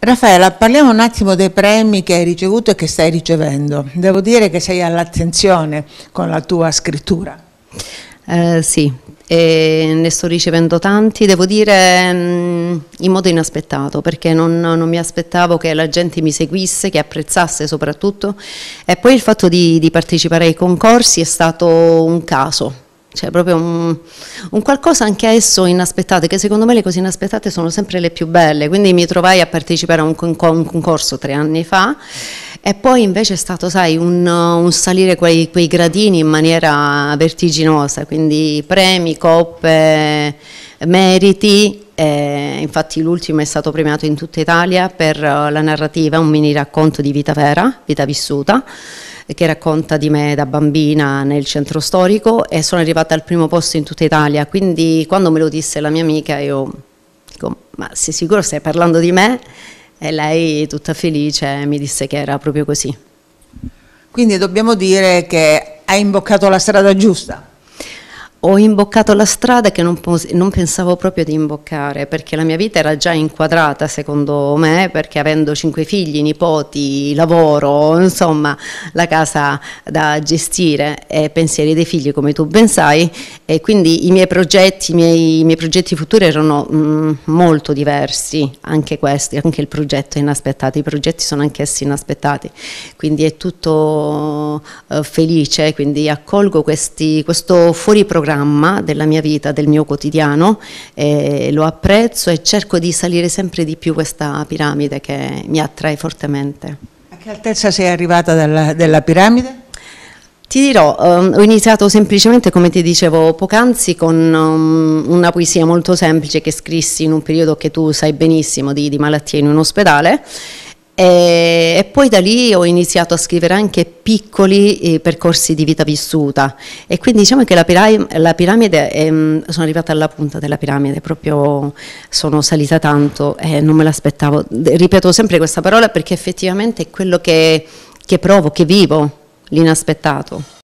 Raffaella, parliamo un attimo dei premi che hai ricevuto e che stai ricevendo. Devo dire che sei all'attenzione con la tua scrittura. Eh, sì, ne sto ricevendo tanti, devo dire mm, in modo inaspettato, perché non, non, mi aspettavo che la gente mi seguisse, che apprezzasse soprattutto. E poi il fatto di, di partecipare ai concorsi è stato un caso cioè proprio un, un, qualcosa anche esso inaspettato, che secondo me le cose inaspettate sono sempre le più belle, quindi mi trovai a partecipare a un, concorso tre anni fa e poi invece è stato, sai, un, un salire quei, quei, gradini in maniera vertiginosa, quindi premi, coppe, meriti, eh, infatti l'ultimo è stato premiato in tutta Italia per la narrativa, un mini racconto di vita vera, vita vissuta, che racconta di me da bambina nel centro storico e sono arrivata al primo posto in tutta Italia, quindi quando me lo disse la mia amica io dico ma sei sicuro stai parlando di me? E lei tutta felice mi disse che era proprio così. Quindi dobbiamo dire che hai imboccato la strada giusta ho imboccato la strada che non, non, pensavo proprio di imboccare, perché la mia vita era già inquadrata secondo me, perché avendo cinque figli, nipoti, lavoro, insomma la casa da gestire e pensieri dei figli come tu ben sai, e quindi i miei progetti, i miei, i miei progetti futuri erano mh, mm, molto diversi, anche questi, anche il progetto è inaspettato, i progetti sono anch'essi inaspettati, quindi è tutto eh, felice, quindi accolgo questi, questo fuori programma programma della mia vita, del mio quotidiano, eh, lo apprezzo e cerco di salire sempre di più questa piramide che mi attrae fortemente. A che altezza sei arrivata dalla, della piramide? Ti dirò, um, ho iniziato semplicemente, come ti dicevo poc'anzi, con um, una poesia molto semplice che scrissi in un periodo che tu sai benissimo di, di malattia in un ospedale e, poi da lì ho iniziato a scrivere anche piccoli eh, percorsi di vita vissuta e quindi diciamo che la, piramide, la piramide è, ehm, sono arrivata alla punta della piramide, proprio sono salita tanto e non me l'aspettavo. Ripeto sempre questa parola perché effettivamente è quello che, che provo, che vivo, l'inaspettato.